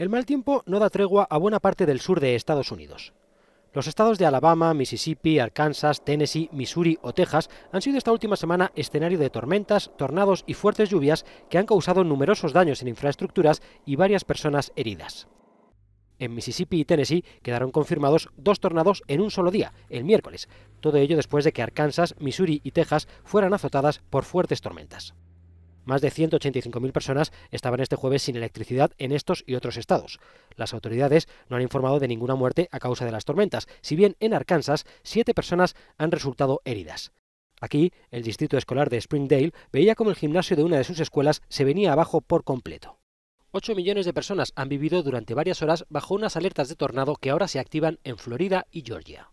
El mal tiempo no da tregua a buena parte del sur de Estados Unidos. Los estados de Alabama, Mississippi, Arkansas, Tennessee, Missouri o Texas han sido esta última semana escenario de tormentas, tornados y fuertes lluvias que han causado numerosos daños en infraestructuras y varias personas heridas. En Mississippi y Tennessee quedaron confirmados dos tornados en un solo día, el miércoles, todo ello después de que Arkansas, Missouri y Texas fueran azotadas por fuertes tormentas. Más de 185.000 personas estaban este jueves sin electricidad en estos y otros estados. Las autoridades no han informado de ninguna muerte a causa de las tormentas, si bien en Arkansas siete personas han resultado heridas. Aquí, el distrito escolar de Springdale veía como el gimnasio de una de sus escuelas se venía abajo por completo. Ocho millones de personas han vivido durante varias horas bajo unas alertas de tornado que ahora se activan en Florida y Georgia.